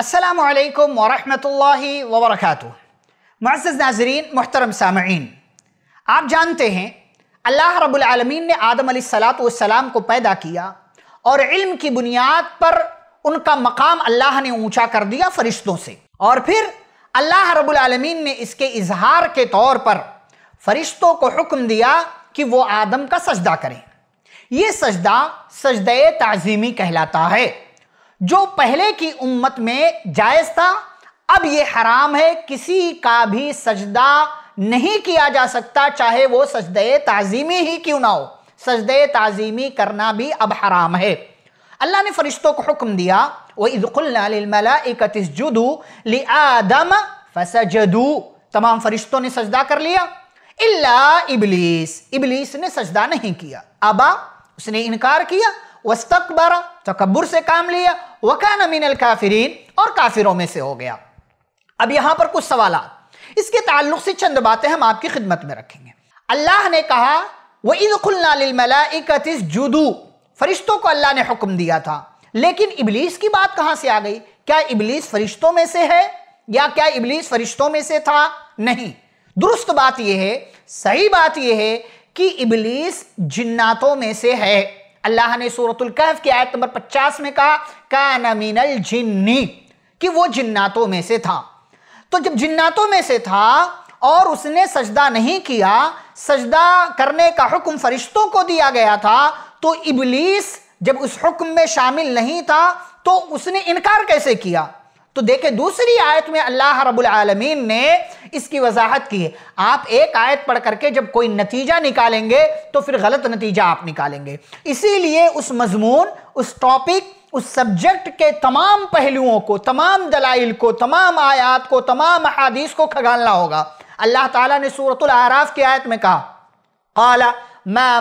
असलकम वरहि वबरक मज़ नाजरीन मोहतरम सामीन आप जानते हैं अल्लाह रबालमीन ने आदम को पैदा किया और इल्म की बुनियाद पर उनका मकाम अल्लाह ने ऊँचा कर दिया फरिश्तों से और फिर अल्लाह रबालमीन ने इसके इजहार के तौर पर फरिश्तों को हुक्म दिया कि वो आदम का सजदा करें ये सजदा सजद तज़ीमी कहलाता है जो पहले की उम्मत में जायज था अब ये हराम है किसी का भी सजदा नहीं किया जा सकता चाहे वो सजद ताजीमी ही क्यों ना हो सजद ताजीमी करना भी अब हराम है अल्लाह ने फरिश्तों को हुक्म दिया आदम फसजदू तमाम फरिश्तों ने सजदा कर लिया इल्ला इबलीस इबलीस ने सजदा नहीं किया अबा उसने इनकार किया वस्तकबरा तकबर से काम लिया वकान अल काफरीन और काफिरों में से हो गया अब यहाँ पर कुछ सवाल इसके ताल्लुक से चंद बातें हम आपकी खिदमत में रखेंगे अल्लाह ने कहा वह ईदुल्नामलाकतिस जुदू फरिश्तों को अल्लाह ने हुक्म दिया था लेकिन इबलीस की बात कहाँ से आ गई क्या इबलीस फरिश्तों में से है या क्या इबलीस फरिश्तों में से था नहीं दुरुस्त बात यह है सही बात यह है कि इबलीस जिन्नातों में से है अल्लाह ने सूरतुल कहफ की आयत नंबर 50 में कहा कान जिन्नी कि वो जिन्नातों में से था तो जब जिन्नातों में से था और उसने सजदा नहीं किया सजदा करने का हुक्म फरिश्तों को दिया गया था तो इबलीस जब उस हुक्म में शामिल नहीं था तो उसने इनकार कैसे किया तो देखे दूसरी आयत में अल्लाह रब्बुल आलमीन ने इसकी वजाहत की है आप एक आयत पढ़ करके जब कोई नतीजा निकालेंगे तो फिर गलत नतीजा आप निकालेंगे इसीलिए उस मजमून उस टॉपिक उस सब्जेक्ट के तमाम पहलुओं को तमाम दलाइल को तमाम आयात को तमाम अहादीस को खगालना होगा अल्लाह ताला ने सूरत आराफ की आयत में कहा मा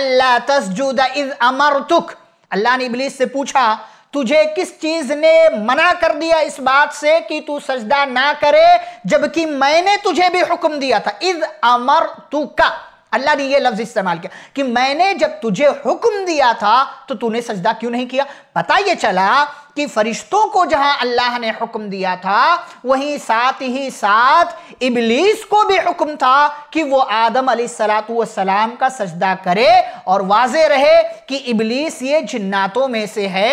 अल्लाह तस्जुद अल्लाह ने इबलीस से पूछा तुझे किस चीज ने मना कर दिया इस बात से कि तू सजदा ना करे जबकि मैंने तुझे भी हुक्म दिया था इज अमर तू का अल्लाह ने यह लफ्ज इस्तेमाल किया कि मैंने जब तुझे हुक्म दिया था तो तूने सजदा क्यों नहीं किया पता यह चला कि फरिश्तों को जहां अल्लाह ने हुक्म दिया था वहीं साथ ही साथ इबलीस को भी हुक्म था कि वो आदम सलाम का सजदा करे और वाज रहे कि इबलीस ये जिन्नातों में से है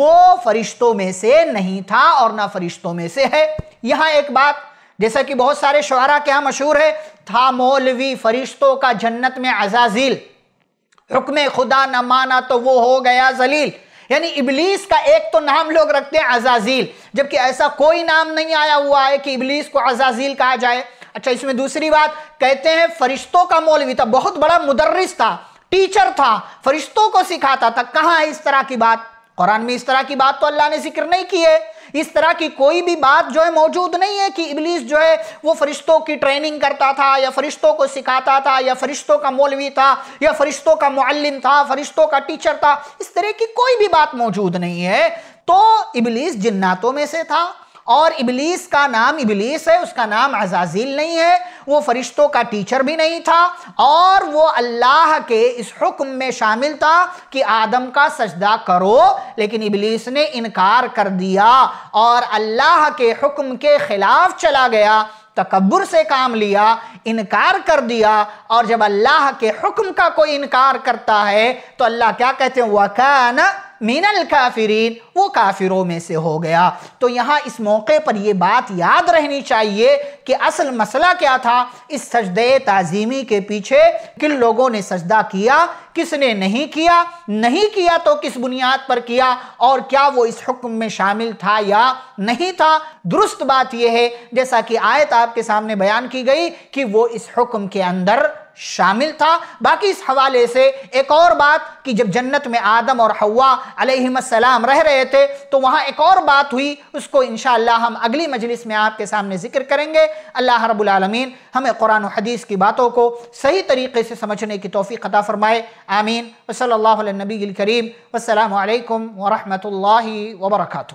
वो फरिश्तों में से नहीं था और ना फरिश्तों में से है यहां एक बात जैसा कि बहुत सारे शुरा क्या मशहूर है था मौलवी फरिश्तों का जन्नत में अजाजील हुक्म खुदा न माना तो वो हो गया जलील यानी इबलीस का एक तो नाम लोग रखते हैं अजाजील जबकि ऐसा कोई नाम नहीं आया हुआ है कि इबलीस को अजाजील कहा जाए अच्छा इसमें दूसरी बात कहते हैं फरिश्तों का मौलवी था बहुत बड़ा मुदर्रिस था टीचर था फरिश्तों को सिखाता था कहाँ है इस तरह की बात कुरान में इस तरह की बात तो अल्लाह ने जिक्र नहीं की है इस तरह की कोई भी बात जो है मौजूद नहीं है कि इबलीस जो है वो फरिश्तों की ट्रेनिंग करता था या फरिश्तों को सिखाता था या फरिश्तों का मौलवी था या फरिश्तों का मुअल्लिम था फरिश्तों का टीचर था इस तरह की कोई भी बात मौजूद नहीं है तो इबलीस जिन्नातों में से था और इबलीस का नाम इबलीस है उसका नाम अजाजील नहीं है वो फरिश्तों का टीचर भी नहीं था और वो अल्लाह के इस हुक्म में शामिल था कि आदम का सजदा करो लेकिन इबलीस ने इनकार कर दिया और अल्लाह के हुक्म के खिलाफ चला गया तकबर से काम लिया इनकार कर दिया और जब अल्लाह के हुक्म का कोई इनकार करता है तो अल्लाह क्या कहते हैं वकान मीनल काफिरीन वो काफिरों में से हो गया तो यहाँ इस मौके पर यह बात याद रहनी चाहिए कि असल मसला क्या था इस सजदे ताजीमी के पीछे किन लोगों ने सजदा किया किसने नहीं किया नहीं किया तो किस बुनियाद पर किया और क्या वो इस हुक्म में शामिल था या नहीं था दुरुस्त बात यह है जैसा कि आयत आपके सामने बयान की गई कि वो इस हुक्म के अंदर शामिल था बाकी इस हवाले से एक और बात कि जब जन्नत में आदम और हवा अलैहिस्सलाम रह रहे थे तो वहाँ एक और बात हुई उसको इन हम अगली मजलिस में आपके सामने जिक्र करेंगे अल्लाह रबालमीन हमें कुरान हदीस की बातों को सही तरीके से समझने की तोफ़ी अता फ़रमाए आमीन वसल नबी करीम वसलम वरहमल वबरकू